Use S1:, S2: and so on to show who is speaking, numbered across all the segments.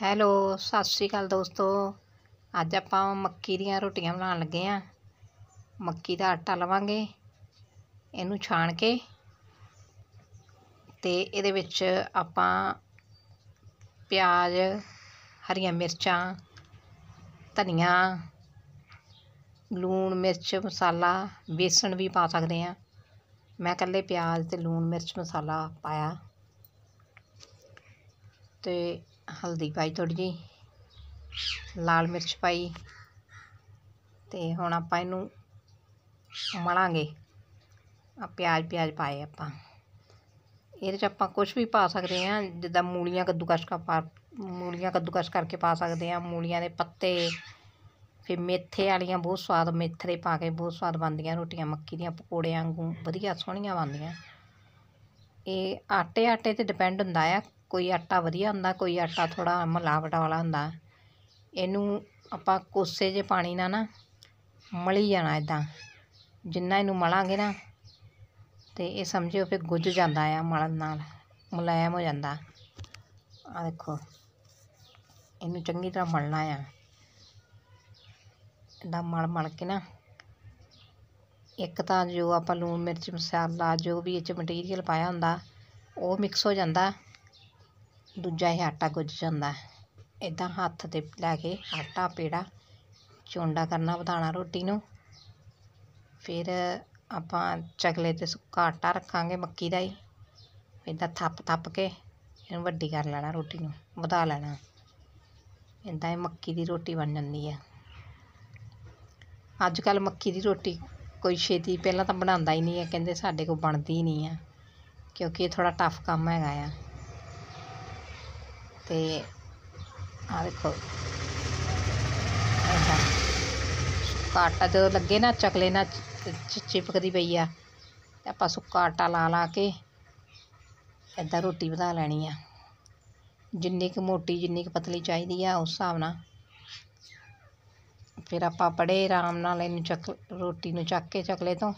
S1: hello ਸਤਿ ਸ਼੍ਰੀ ਅਕਾਲ ਦੋਸਤੋ ਅੱਜ ਆਪਾਂ ਮੱਕੀ ਦੀਆਂ ਰੋਟੀਆਂ ਬਣਾਉਣ ਲੱਗੇ ਆਂ ਮੱਕੀ ਦਾ ਆਟਾ ਲਵਾਂਗੇ ਇਹਨੂੰ ਛਾਣ ਕੇ ਤੇ ਇਹਦੇ ਵਿੱਚ ਆਪਾਂ ਪਿਆਜ਼ ਹਰੀਆਂ ਮਿਰਚਾਂ ਧਨੀਆ ਲੂਣ ਮਿਰਚ ਮਸਾਲਾ ਬੇਸਣ ਵੀ ਪਾ ਸਕਦੇ ਆਂ ਮੈਂ ਇਕੱਲੇ ਪਿਆਜ਼ ਤੇ ਲੂਣ ਮਿਰਚ ਮਸਾਲਾ ਪਾਇਆ ਤੇ ਹਲਦੀ ਪਾਈ ਥੋੜੀ ਜਿਹੀ ਲਾਲ ਮਿਰਚ ਪਾਈ ਤੇ ਹੁਣ ਆਪਾਂ ਇਹਨੂੰ ਮਲਾਂਗੇ ਆ ਪਿਆਜ਼ ਪਿਆਜ਼ ਪਾਏ ਆਪਾਂ ਇਹਦੇ 'ਚ ਆਪਾਂ ਕੁਝ ਵੀ ਪਾ ਸਕਦੇ ਆ ਜਿੱਦਾਂ ਮੂਲੀਆਂ ਕੱਦੂਕਸ ਕਾ ਪਾ ਮੂਲੀਆਂ ਕੱਦੂਕਸ ਕਰਕੇ ਪਾ ਸਕਦੇ ਆ ਮੂਲੀਆਂ ਦੇ ਪੱਤੇ ਫਿਰ ਮੇਥੇ ਵਾਲੀਆਂ ਬਹੁਤ ਸਵਾਦ ਮੇਥਰੇ ਪਾ ਕੇ ਬਹੁਤ ਸਵਾਦ ਬਣਦੀਆਂ ਰੋਟੀਆਂ ਮੱਕੀ ਦੀਆਂ ਪਕੌੜੇ ਵਾਂਗੂ ਵਧੀਆ ਸੋਹਣੀਆਂ ਬਣਦੀਆਂ ਇਹ ਆਟੇ ਆਟੇ ਤੇ ਡਿਪੈਂਡ ਹੁੰਦਾ ਆ ਕੋਈ ਆਟਾ ਵਧੀਆ ਹੁੰਦਾ ਕੋਈ ਆਟਾ ਥੋੜਾ ਮਲਾਵਟ ਵਾਲਾ ਹੁੰਦਾ ਇਹਨੂੰ ਆਪਾਂ ਕੋਸੇ ਜੇ ਪਾਣੀ ਨਾਲ ਨਾ ਮਲੀ ਜਾਣਾ ਇਦਾਂ ਜਿੰਨਾ ਇਹਨੂੰ ਮਲਾਂਗੇ ਨਾ ਤੇ ਇਹ ਸਮਝਿਓ ਫੇ ਗੁੱਝ ਜਾਂਦਾ ਆ ਮਲਣ ਨਾਲ ਮੁਲਾਇਮ ਹੋ ਜਾਂਦਾ ਆ ਦੇਖੋ ਇਹਨੂੰ ਚੰਗੀ ਤਰ੍ਹਾਂ ਮਲਣਾ ਆ ਇਹਦਾ ਮਲ ਮਲ ਕੇ ਨਾ ਇੱਕ ਤਾਂ ਜੋ ਆਪਾਂ ਲੂਣ ਮਿਰਚ ਮਸਾਲਾ ਜੋ ਵੀ ਇਹ ਚ ਮਟੀਰੀਅਲ ਪਾਇਆ ਹੁੰਦਾ ਉਹ ਮਿਕਸ ਹੋ ਜਾਂਦਾ ਦੂਜਾ ਇਹ ਆਟਾ ਗੁੱਝ ਜਾਂਦਾ ਇਦਾਂ ਹੱਥ ਤੇ ਲੈ ਕੇ ਆਟਾ ਪੇੜਾ ਚੁੰਡਾ ਕਰਨਾ ਵਧਾਣਾ ਰੋਟੀ ਨੂੰ ਫਿਰ ਆਪਾਂ ਚਕਲੇ ਤੇ ਸੁੱਕਾ ਆਟਾ ਰੱਖਾਂਗੇ ਮੱਕੀ ਦਾ ਹੀ ਇਦਾਂ ਥੱਪ ਥੱਪ ਕੇ ਇਹਨੂੰ ਵੱਡੀ ਕਰ ਲੈਣਾ ਰੋਟੀ ਨੂੰ ਵਧਾ ਲੈਣਾ ਇਦਾਂ ਇਹ ਮੱਕੀ ਦੀ ਰੋਟੀ ਬਣ ਜਾਂਦੀ ਹੈ ਅੱਜ ਕੱਲ ਮੱਕੀ ਦੀ ਰੋਟੀ ਕੋਈ ਛੇਤੀ ਪਹਿਲਾਂ ਤਾਂ ਬਣਾਉਂਦਾ ਹੀ ਨਹੀਂ ਹੈ ਕਹਿੰਦੇ ਸਾਡੇ ਕੋਲ ਬਣਦੀ ਨਹੀਂ ਹੈ ਕਿਉਂਕਿ ਇਹ ਥੋੜਾ ਟਫ ਕੰਮ ਹੈਗਾ ਆ ਤੇ ਆ ਵੇਖੋ ਇਦਾਂ ਸੁੱਕਾ ਆਟਾ ਜਦੋਂ ਲੱਗੇ ਨਾ ਚਕਲੇ ਨਾਲ ਚਿਪਕਦੀ ਪਈ ਆ ਤੇ ਆਪਾਂ ਸੁੱਕਾ ਆਟਾ ਲਾ ਲਾ ਕੇ ਇਦਾਂ ਰੋਟੀ ਬਣਾ ਲੈਣੀ ਆ ਜਿੰਨੀ ਕੁ ਮੋਟੀ ਜਿੰਨੀ ਕੁ ਪਤਲੀ ਚਾਹੀਦੀ ਆ ਉਸ ਹਿਸਾਬ ਨਾਲ ਫਿਰ ਆਪਾਂ ਬੜੇ ਆਰਾਮ ਨਾਲ ਇਹਨੂੰ ਚੱਕ ਰੋਟੀ ਨੂੰ ਚੱਕ ਕੇ ਚਕਲੇ ਤੋਂ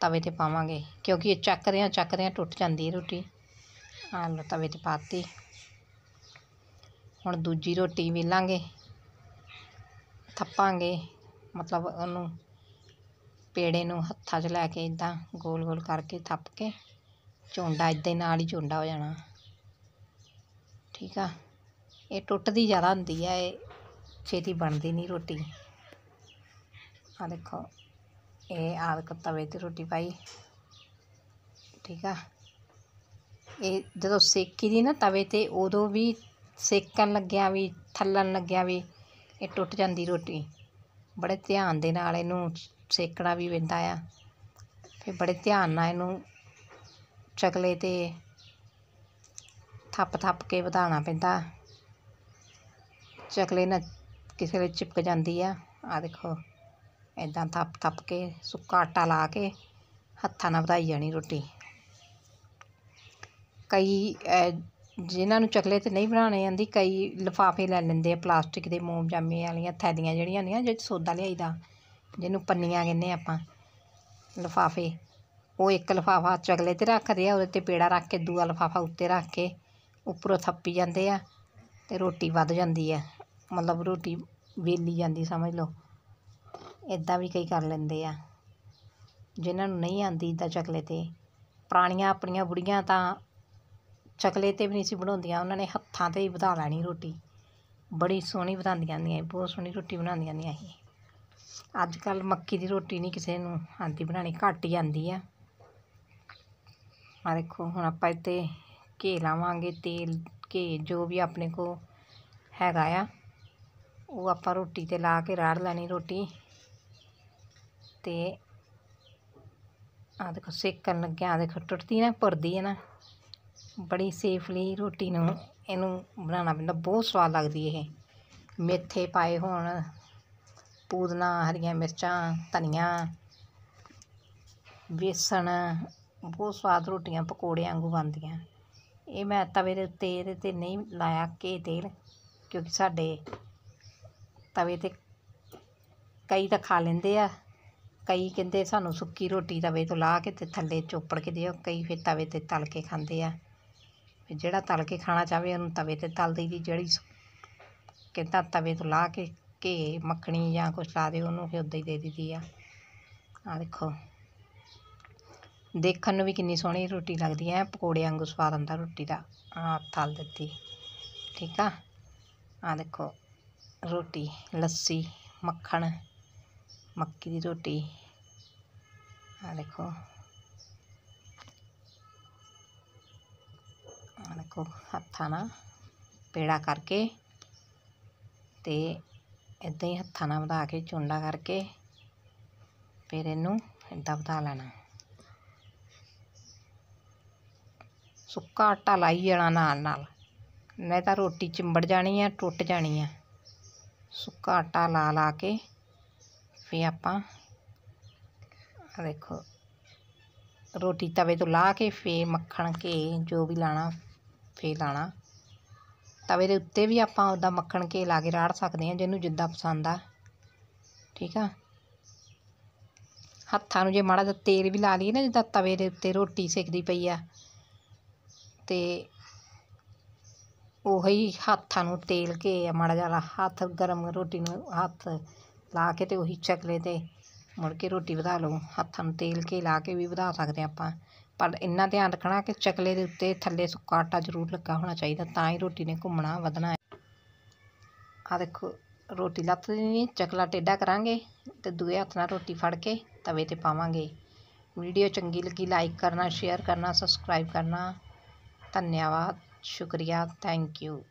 S1: ਤਵੇ ਤੇ ਪਾਵਾਂਗੇ ਕਿਉਂਕਿ ਇਹ ਚੱਕਦੇ ਆ ਚੱਕਦੇ ਆ ਟੁੱਟ ਜਾਂਦੀ ਹੈ ਰੋਟੀ ਆਲੂ ਤਵੇ ਤੇ ਪਾਤੀ ਹੁਣ ਦੂਜੀ ਰੋਟੀ ਵੇਲਾਂਗੇ ਥੱਪਾਂਗੇ ਮਤਲਬ ਉਹਨੂੰ ਪੇੜੇ ਨੂੰ ਹੱਥਾਂ 'ਚ ਲੈ ਕੇ ਇਦਾਂ ਗੋਲ-ਗੋਲ ਕਰਕੇ ਥੱਪ ਕੇ ਚੋਂਡਾ ਇਦਾਂ ਨਾਲ ਹੀ ਚੋਂਡਾ ਹੋ ਜਾਣਾ ਠੀਕ ਆ ਇਹ ਟੁੱਟਦੀ ਜ਼ਿਆਦਾ ਹੁੰਦੀ ਆ ਇਹ ਛੇਤੀ ਬਣਦੀ ਨਹੀਂ ਰੋਟੀ ਆ ਦੇਖੋ ਇਹ ਆਹ ਤਵੇ ਤੇ ਰੋਟੀ ਪਾਈ ਠੀਕ ਆ ਇਹ ਜਦੋਂ ਸੇਕੀ ਦੀ ਨਾ ਤਵੇ ਤੇ ਉਦੋਂ ਵੀ ਸੇਕਣ ਲੱਗਿਆਂ ਵੀ ਥੱਲਣ ਲੱਗਿਆਂ ਵੀ ਇਹ ਟੁੱਟ ਜਾਂਦੀ ਰੋਟੀ ਬੜੇ ਧਿਆਨ ਦੇ ਨਾਲ ਇਹਨੂੰ ਸੇਕਣਾ ਵੀ ਪੈਂਦਾ ਆ ਫਿਰ ਬੜੇ ਧਿਆਨ ਨਾਲ ਇਹਨੂੰ ਚਕਲੇ 'ਤੇ ਥੱਪ ਥੱਪ ਕੇ ਵਧਾਉਣਾ ਪੈਂਦਾ ਚਕਲੇ ਨਾਲ ਕਿਸੇ ਵੇਲੇ ਚਿਪਕ ਜਾਂਦੀ ਆ ਆ ਦੇਖੋ ਇਦਾਂ ਥੱਪ ਥੱਪ ਕੇ ਸੁੱਕਾ ਆਟਾ ਲਾ ਕੇ ਹੱਥਾਂ ਨਾਲ ਵਧਾਈ ਜਾਣੀ ਰੋਟੀ ਕਈ ਜਿਨ੍ਹਾਂ ਨੂੰ ਚਕਲੇ ਤੇ ਨਹੀਂ ਬਣਾਉਣੇ ਆਂਦੀ ਕਈ ਲਿਫਾਫੇ ਲੈ ਲੈਂਦੇ ਆ ਪਲਾਸਟਿਕ ਦੇ ਮੋਮਜਾਮੇ ਵਾਲੀਆਂ ਥੈਲੀਆਂ ਜਿਹੜੀਆਂ ਹੁੰਦੀਆਂ ਜਿਹਦੇ 'ਚ ਸੌਦਾ ਲਿਆਈਦਾ ਜਿਹਨੂੰ ਪੰਨੀਆਂ ਕਹਿੰਦੇ ਆਪਾਂ ਲਿਫਾਫੇ ਉਹ ਇੱਕ ਲਿਫਾਫਾ ਚਕਲੇ ਤੇ ਰੱਖਦੇ ਆ ਉਹਦੇ ਤੇ ਪੇੜਾ ਰੱਖ ਕੇ ਦੂਆ ਲਿਫਾਫਾ ਉੱਤੇ ਰੱਖ ਕੇ ਉੱਪਰੋਂ ਥੱਪੀ ਜਾਂਦੇ ਆ ਤੇ ਰੋਟੀ ਵੱਧ ਜਾਂਦੀ ਆ ਮਤਲਬ ਰੋਟੀ ਵੇਲੀ ਜਾਂਦੀ ਸਮਝ ਲਓ ਇਦਾਂ ਵੀ ਕਈ ਕਰ ਲੈਂਦੇ ਆ ਜਿਨ੍ਹਾਂ ਨੂੰ ਨਹੀਂ ਆਂਦੀ ਇਦਾਂ ਚਕਲੇ ਤੇ ਪੁਰਾਣੀਆਂ ਆਪਣੀਆਂ ਬੁੜੀਆਂ ਤਾਂ ਚਕਲੇ ਤੇ ਵੀ ਨਹੀਂ ਸੀ ਬਣਾਉਂਦੀਆਂ ਉਹਨਾਂ ਨੇ ਹੱਥਾਂ ਤੇ ਹੀ ਵਧਾ ਲੈਣੀ ਰੋਟੀ ਬੜੀ ਸੋਹਣੀ ਬਣਾਉਂਦੀਆਂ ਨੇ ਬਹੁਤ ਸੋਹਣੀ ਰੋਟੀ ਬਣਾਉਂਦੀਆਂ ਨੇ ਸੀ ਅੱਜ ਕੱਲ ਮੱਕੀ ਦੀ ਰੋਟੀ ਨਹੀਂ ਕਿਸੇ ਨੂੰ ਆਂਦੀ ਬਣਾਣੀ ਘੱਟ ਹੀ ਆਂਦੀ ਆ ਆ ਦੇਖੋ ਹੁਣ ਆਪਾਂ ਇੱਥੇ ਘੇ ਲਾਵਾਂਗੇ ਤੇਲ ਘੇ ਜੋ ਵੀ ਆਪਣੇ ਕੋ ਹੈਗਾ ਆ ਉਹ ਆਪਾਂ ਰੋਟੀ ਤੇ ਲਾ ਕੇ ਰਾੜ ਲੈਣੀ ਰੋਟੀ ਤੇ ਆ ਦੇਖੋ ਸੇਕਣ ਲੱਗਿਆ ਆ ਦੇਖੋ ਟੁੱਟਦੀ ਨਾ ਭਰਦੀ ਹੈ ਨਾ ਬੜੀ ਸੇਫਲੀ ਰੋਟੀ ਨੂੰ ਇਹਨੂੰ ਬਣਾਉਣਾ ਪੈਂਦਾ ਬਹੁਤ ਸਵਾਦ ਲੱਗਦੀ ਇਹ ਮੇਥੇ ਪਾਏ ਹੋਣ ਪੂਦਨਾ ਹਰੀਆਂ ਮਿਰਚਾਂ ਧਨੀਆ ਬੇਸਣ ਬਹੁਤ ਸਵਾਦ ਰੋਟੀਆਂ ਪਕੌੜੇ ਵਾਂਗੂ ਬਣਦੀਆਂ ਇਹ ਮੈਂ ਤਵੇ ਦੇ ਉੱਤੇ ਇਹਦੇ 'ਤੇ ਨਹੀਂ ਲਾਇਆ ਕੇ ਤੇਲ ਕਿਉਂਕਿ ਸਾਡੇ ਤਵੇ 'ਤੇ ਕਈ ਤਾਂ ਖਾ ਲੈਂਦੇ ਆ ਕਈ ਕਹਿੰਦੇ ਸਾਨੂੰ ਸੁੱਕੀ ਰੋਟੀ ਤਵੇ ਤੋਂ ਲਾ ਕੇ ਤੇ ਥੱਲੇ ਚੋਪੜ ਕੇ ਦਿਓ ਕਈ ਫਿਰ ਤਵੇ ਤੇ ਤਲ ਕੇ ਖਾਂਦੇ ਆ ਵੀ ਜਿਹੜਾ ਤਲ ਕੇ ਖਾਣਾ ਚਾਹਵੇ ਉਹਨੂੰ ਤਵੇ 'ਤੇ ਤਲ ਦੀ ਜਿਹੜੀ ਕਿਤਾ ਤਵੇ ਤੋਂ ਲਾ ਕੇ ਘੇ ਮੱਖਣੀ ਜਾਂ ਕੁਛ ਲਾ ਦੇ ਉਹਨੂੰ ਫਿਰ ਉਦਾਂ ਹੀ ਦੇ ਦਈਦੀ ਆ ਆ ਦੇਖੋ ਦੇਖਣ ਨੂੰ ਵੀ ਕਿੰਨੀ ਸੋਹਣੀ ਰੋਟੀ ਲੱਗਦੀ ਐ ਪਕੌੜੇ ਵਾਂਗੂ ਸਵਾਦ ਆਉਂਦਾ ਰੋਟੀ ਦਾ ਆ ਤਲ ਦਿੱਤੀ ਠੀਕ ਆ ਆ ਦੇਖੋ ਰੋਟੀ ਲੱਸੀ ਮੱਖਣ ਮੱਕੀ ਦੀ ਰੋਟੀ ਆ ਦੇਖੋ ਆਹ ਦੇਖੋ ਹੱਥਾਂ ਨਾਲ ਪੇੜਾ ਕਰਕੇ ਤੇ ਇਦਾਂ ਹੀ ਹੱਥਾਂ ਨਾਲ ਵਧਾ ਕੇ ਚੁੰਡਾ ਕਰਕੇ ਫਿਰ ਇਹਨੂੰ ਇਦਾਂ ਵਧਾ ਲੈਣਾ ਸੁੱਕਾ ਆਟਾ ਲਾਈ ਜਾਣਾ ਨਾਲ ਨਾਲ ਨਹੀਂ ਤਾਂ ਰੋਟੀ ਚਿੰਬੜ ਜਾਣੀ ਆ ਟੁੱਟ ਜਾਣੀ ਆ ਸੁੱਕਾ ਆਟਾ ਲਾ ਲਾ ਕੇ ਫਿਰ ਆਪਾਂ ਦੇਖੋ ਰੋਟੀ ਤਵੇ ਤੋਂ ਲਾ ਕੇ ਫੇ ਮੱਖਣ ਕੇ ਜੋ ਵੀ ਲਾਣਾ ਘੇ ਲਾਣਾ ਤਵੇ ਦੇ ਉੱਤੇ ਵੀ ਆਪਾਂ ਉਹਦਾ ਮੱਖਣ ਘੇ ਲਾ ਕੇ ਰਾੜ ਸਕਦੇ ਹਾਂ ਜਿਹਨੂੰ ਜਿੱਦਾਂ ਪਸੰਦ ਆ ਠੀਕ ਆ ਹੱਥਾਂ ਨੂੰ ਜੇ ਮਾੜਾ ਜਿਹਾ ਤੇਲ ਵੀ ਲਾ ਲਈਏ ਨਾ ਜਿੱਦਾਂ ਤਵੇ ਦੇ ਉੱਤੇ ਰੋਟੀ ਸਿੱਖਦੀ ਪਈ ਆ ਤੇ ਉਹੀ ਹੱਥਾਂ ਨੂੰ ਤੇਲ ਕੇ ਮਾੜਾ ਜਿਹਾ ਹੱਥ ਗਰਮ ਰੋਟੀ ਨੂੰ ਹੱਥ ਲਾ ਕੇ ਤੇ ਉਹੀ ਚੱਕ ਤੇ ਮੁੜ ਕੇ ਰੋਟੀ ਵਧਾ ਲਓ ਹੱਥਾਂ ਨੂੰ ਤੇਲ ਕੇ ਲਾ ਕੇ ਵੀ ਵਧਾ ਸਕਦੇ ਆਪਾਂ ਪਰ ਇੰਨਾ ਧਿਆਨ ਰੱਖਣਾ ਕਿ ਚਕਲੇ ਦੇ ਉੱਤੇ ਥੱਲੇ ਸੁੱਕਾ ਆਟਾ ਜ਼ਰੂਰ ਲੱਗਾ ਹੋਣਾ ਚਾਹੀਦਾ ਤਾਂ ਹੀ ਰੋਟੀ ਨੇ ਘੁੰਮਣਾ ਵਧਣਾ ਹੈ ਆ ਦੇਖੋ ਰੋਟੀ ਲੱਤ ਨਹੀਂ ਚਕਲਾ ਟੇਡਾ ਕਰਾਂਗੇ ਤੇ ਦੂਏ ਹੱਥ ਨਾਲ ਰੋਟੀ ਫੜ ਕੇ ਤਵੇ ਤੇ ਪਾਵਾਂਗੇ ਵੀਡੀਓ ਚੰਗੀ ਲੱਗੀ ਲਾਈਕ ਕਰਨਾ ਸ਼ੇਅਰ ਕਰਨਾ ਸਬਸਕ੍ਰਾਈਬ ਕਰਨਾ ਧੰਨਵਾਦ ਸ਼ੁਕਰੀਆ ਥੈਂਕ ਯੂ